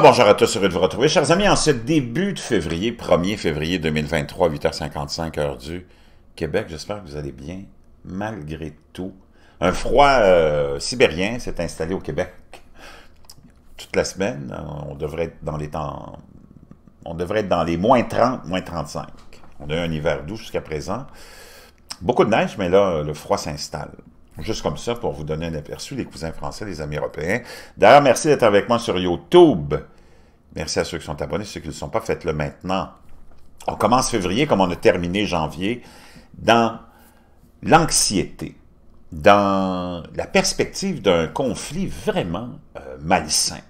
bonjour à tous, heureux de vous retrouver. Chers amis, en ce début de février, 1er février 2023, 8h55, heure du Québec, j'espère que vous allez bien, malgré tout. Un froid euh, sibérien s'est installé au Québec toute la semaine. On devrait être dans les temps... On devrait être dans les moins 30, moins 35. On a eu un hiver doux jusqu'à présent. Beaucoup de neige, mais là, le froid s'installe. Juste comme ça, pour vous donner un aperçu, les cousins français, les amis européens. D'ailleurs, merci d'être avec moi sur YouTube. Merci à ceux qui sont abonnés, ceux qui ne le sont pas, faites-le maintenant. On commence février comme on a terminé janvier dans l'anxiété, dans la perspective d'un conflit vraiment euh, malsain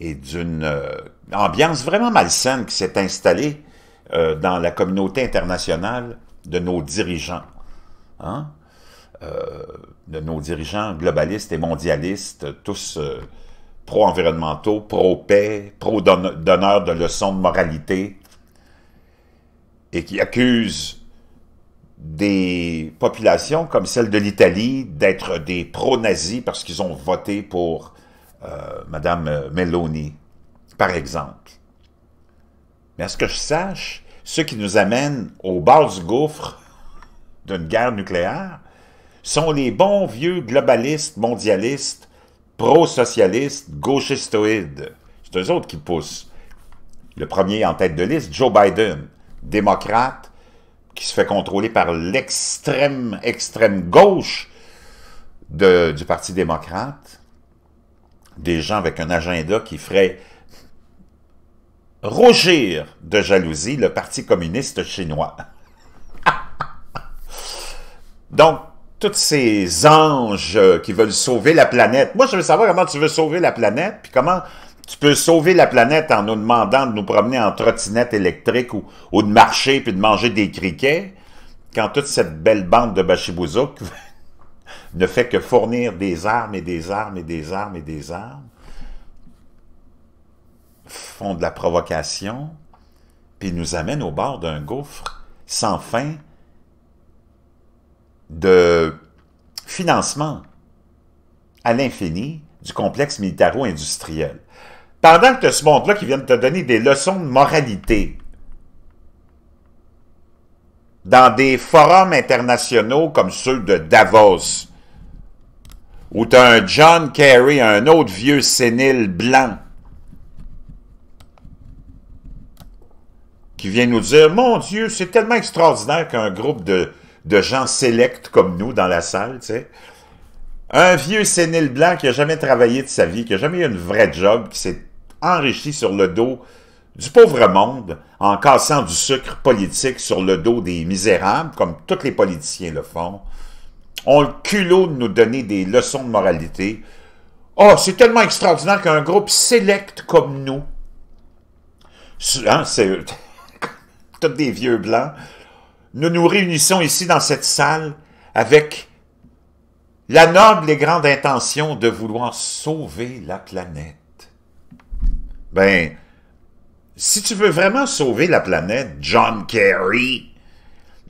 et d'une euh, ambiance vraiment malsaine qui s'est installée euh, dans la communauté internationale de nos dirigeants. Hein? Euh, de nos dirigeants globalistes et mondialistes, tous euh, pro-environnementaux, pro-paix, pro-donneurs de leçons de moralité, et qui accusent des populations comme celle de l'Italie d'être des pro-nazis parce qu'ils ont voté pour euh, Mme Meloni, par exemple. Mais à ce que je sache, ce qui nous amène au bord du gouffre d'une guerre nucléaire, sont les bons vieux globalistes, mondialistes, pro-socialistes, gauchistoïdes. C'est eux autres qui poussent. Le premier en tête de liste, Joe Biden, démocrate, qui se fait contrôler par l'extrême, extrême gauche du Parti démocrate. Des gens avec un agenda qui ferait rougir de jalousie le Parti communiste chinois. Donc, tous ces anges euh, qui veulent sauver la planète. Moi, je veux savoir comment tu veux sauver la planète, puis comment tu peux sauver la planète en nous demandant de nous promener en trottinette électrique ou, de marcher puis de manger des criquets, quand toute cette belle bande de bachibouzouk ne fait que fournir des armes et des armes et des armes et des armes, font de la provocation, puis nous amènent au bord d'un gouffre sans fin, de financement à l'infini du complexe militaro-industriel. Pendant que tu as ce monde-là qui vient te donner des leçons de moralité dans des forums internationaux comme ceux de Davos, où tu as un John Kerry, un autre vieux sénile blanc, qui vient nous dire, mon Dieu, c'est tellement extraordinaire qu'un groupe de de gens sélects comme nous dans la salle, tu sais. Un vieux sénile blanc qui a jamais travaillé de sa vie, qui n'a jamais eu une vraie job, qui s'est enrichi sur le dos du pauvre monde en cassant du sucre politique sur le dos des misérables, comme tous les politiciens le font, ont le culot de nous donner des leçons de moralité. Oh, c'est tellement extraordinaire qu'un groupe sélect comme nous, hein, c'est tous des vieux blancs, nous nous réunissons ici dans cette salle avec la noble et grande intention de vouloir sauver la planète. Ben, si tu veux vraiment sauver la planète, John Kerry,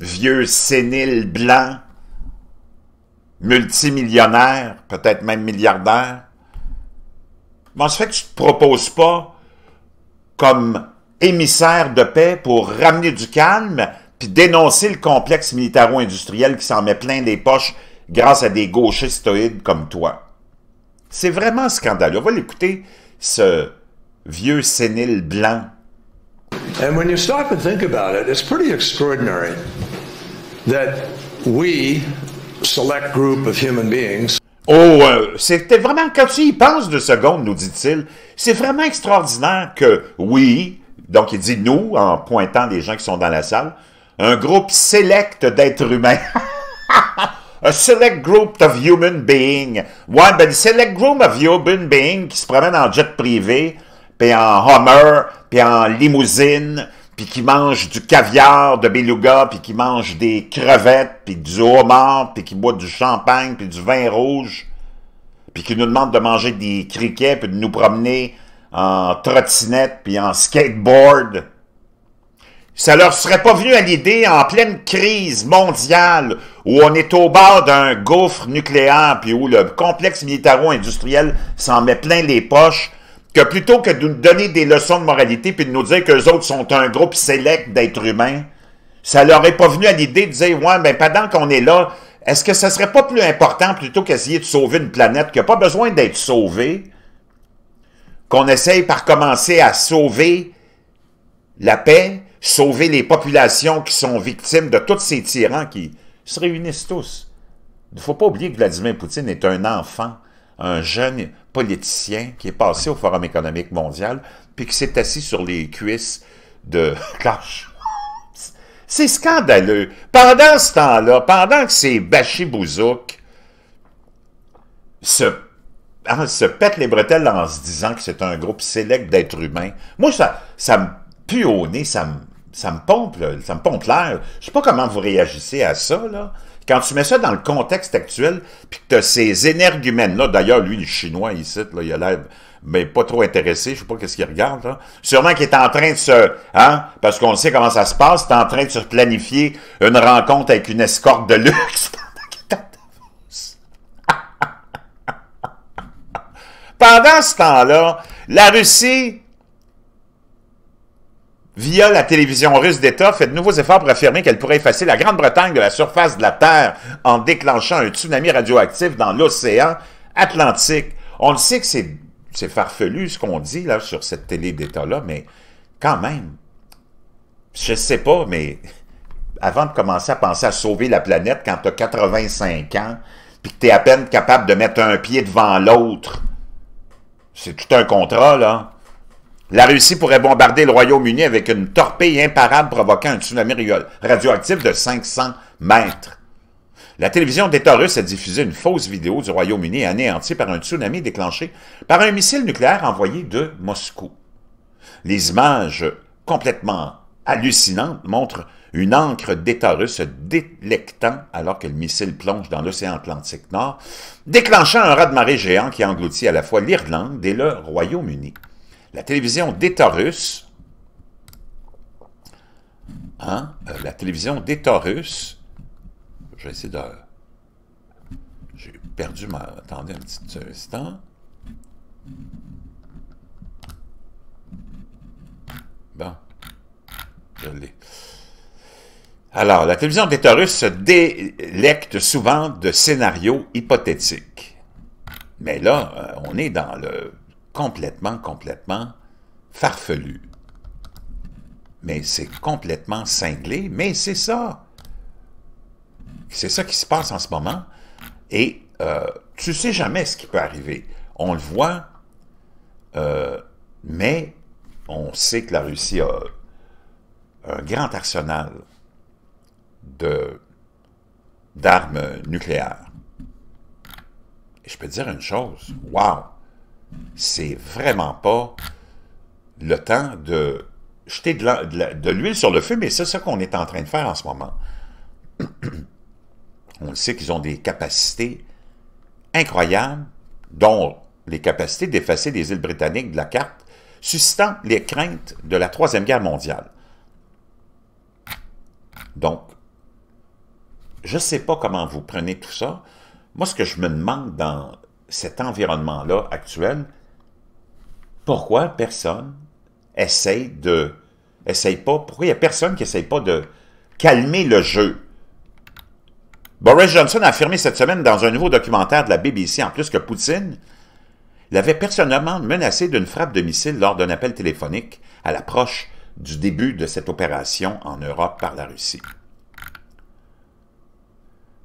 vieux sénile blanc, multimillionnaire, peut-être même milliardaire, bon, ce fait que tu ne te proposes pas comme émissaire de paix pour ramener du calme, puis dénoncer le complexe militaro-industriel qui s'en met plein des poches grâce à des gauchistes stoïdes comme toi. C'est vraiment scandaleux. On va l'écouter, ce vieux sénile blanc. And when you stop and think about it, it's pretty extraordinary that we, select group of human beings, Oh, euh, c'était vraiment, quand tu y penses deux secondes, nous dit-il, c'est vraiment extraordinaire que, oui, donc il dit nous, en pointant les gens qui sont dans la salle, un groupe select d'êtres humains. A select group of human beings. Ouais, ben, select group of human beings qui se promènent en jet privé, puis en Hummer, puis en limousine, puis qui mangent du caviar de beluga, puis qui mangent des crevettes, puis du homard, puis qui boit du champagne, puis du vin rouge, puis qui nous demandent de manger des criquets, puis de nous promener en trottinette, puis en skateboard. Ça leur serait pas venu à l'idée en pleine crise mondiale où on est au bord d'un gouffre nucléaire puis où le complexe militaro-industriel s'en met plein les poches que plutôt que de nous donner des leçons de moralité puis de nous dire que les autres sont un groupe sélect d'êtres humains, ça leur est pas venu à l'idée de dire ouais ben pendant qu'on est là, est-ce que ça serait pas plus important plutôt qu'essayer de sauver une planète qui n'a pas besoin d'être sauvée, qu'on essaye par commencer à sauver la paix, sauver les populations qui sont victimes de tous ces tyrans qui se réunissent tous. Il ne faut pas oublier que Vladimir Poutine est un enfant, un jeune politicien qui est passé au Forum économique mondial, puis qui s'est assis sur les cuisses de C'est scandaleux. Pendant ce temps-là, pendant que ces bachibouzouks se, hein, se pètent les bretelles en se disant que c'est un groupe sélect d'êtres humains, moi, ça, ça me pue au nez, ça me ça me pompe, ça me pompe l'air. Je sais pas comment vous réagissez à ça, là. Quand tu mets ça dans le contexte actuel, puis que tu as ces énergumènes-là, d'ailleurs, lui, le chinois ici, là, il a l'air mais pas trop intéressé, je sais pas qu'est-ce qu'il regarde, Sûrement qu'il est en train de se, hein, parce qu'on sait comment ça se passe, Il est en train de se planifier une rencontre avec une escorte de luxe pendant ce temps-là, la Russie via la télévision russe d'État, fait de nouveaux efforts pour affirmer qu'elle pourrait effacer la Grande-Bretagne de la surface de la Terre en déclenchant un tsunami radioactif dans l'océan Atlantique. On le sait que c'est farfelu ce qu'on dit là sur cette télé d'État-là, mais quand même, je sais pas, mais avant de commencer à penser à sauver la planète quand tu as 85 ans, puis que tu es à peine capable de mettre un pied devant l'autre, c'est tout un contrat, là. La Russie pourrait bombarder le Royaume-Uni avec une torpille imparable provoquant un tsunami radioactif de 500 mètres. La télévision d'État russe a diffusé une fausse vidéo du Royaume-Uni anéanti par un tsunami déclenché par un missile nucléaire envoyé de Moscou. Les images complètement hallucinantes montrent une encre d'État russe se délectant alors que le missile plonge dans l'océan Atlantique Nord, déclenchant un raz-de-marée géant qui engloutit à la fois l'Irlande et le Royaume-Uni. La télévision d'État russe, hein, euh, la télévision d'État russe, je de... J'ai perdu ma... Attendez un petit instant. Bon, je Alors, la télévision d'État russe se délecte souvent de scénarios hypothétiques. Mais là, euh, on est dans le complètement, complètement farfelu. Mais c'est complètement cinglé, mais c'est ça. C'est ça qui se passe en ce moment. Et euh, tu sais jamais ce qui peut arriver. On le voit, euh, mais on sait que la Russie a un grand arsenal d'armes nucléaires. Et je peux dire une chose, waouh! c'est vraiment pas le temps de jeter de l'huile sur le feu, mais c'est ça qu'on est en train de faire en ce moment. On sait qu'ils ont des capacités incroyables, dont les capacités d'effacer les îles britanniques de la carte, suscitant les craintes de la Troisième Guerre mondiale. Donc, je ne sais pas comment vous prenez tout ça. Moi, ce que je me demande dans cet environnement-là actuel, pourquoi personne essaye de... Essaye pas, pourquoi il n'y a personne qui essaye pas de calmer le jeu? Boris Johnson a affirmé cette semaine dans un nouveau documentaire de la BBC, en plus que Poutine l'avait personnellement menacé d'une frappe de missile lors d'un appel téléphonique à l'approche du début de cette opération en Europe par la Russie.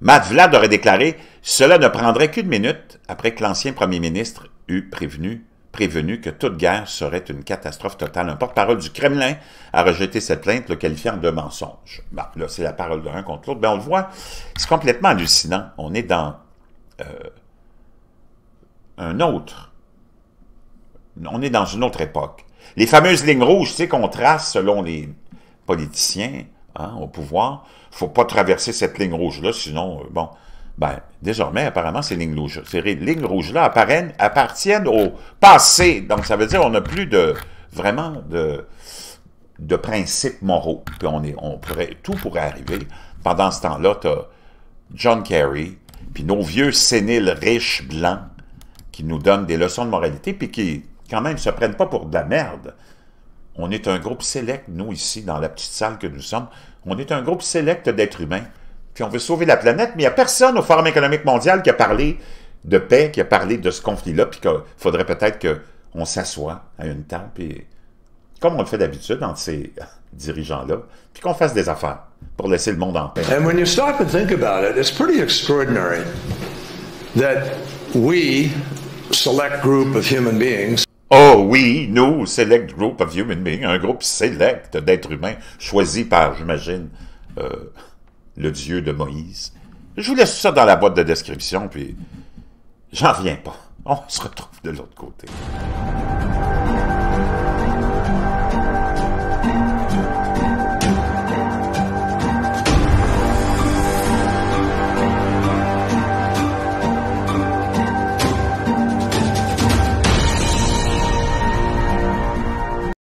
Matt Vlad aurait déclaré « Cela ne prendrait qu'une minute après que l'ancien premier ministre eut prévenu, prévenu que toute guerre serait une catastrophe totale. Un porte-parole du Kremlin a rejeté cette plainte, le qualifiant de mensonge. là, c'est la parole de contre l'autre. Ben, on le voit, c'est complètement hallucinant. On est dans euh, un autre... On est dans une autre époque. Les fameuses lignes rouges, tu sais, qu'on trace selon les politiciens, Hein, au pouvoir. faut pas traverser cette ligne rouge-là, sinon, euh, bon... Ben, désormais, apparemment, ces lignes rouges, ces lignes rouges-là appartiennent au passé. Donc, ça veut dire qu'on n'a plus de vraiment de, de principes moraux. Puis on est, on pourrait, tout pourrait arriver. Pendant ce temps-là, tu as John Kerry, puis nos vieux séniles riches blancs qui nous donnent des leçons de moralité, puis qui, quand même, ne se prennent pas pour de la merde on est un groupe sélect, nous, ici, dans la petite salle que nous sommes. On est un groupe sélect d'êtres humains. Puis on veut sauver la planète, mais il n'y a personne au Forum économique mondial qui a parlé de paix, qui a parlé de ce conflit-là, puis qu'il faudrait peut-être qu'on s'assoie à une table, puis comme on le fait d'habitude entre ces dirigeants-là, puis qu'on fasse des affaires pour laisser le monde en paix. Et quand vous it's pretty extraordinary that we, select group of human beings, Oh oui, nous, select group of human beings, un groupe select d'êtres humains, choisi par, j'imagine, euh, le Dieu de Moïse. Je vous laisse ça dans la boîte de description, puis j'en viens pas. On se retrouve de l'autre côté.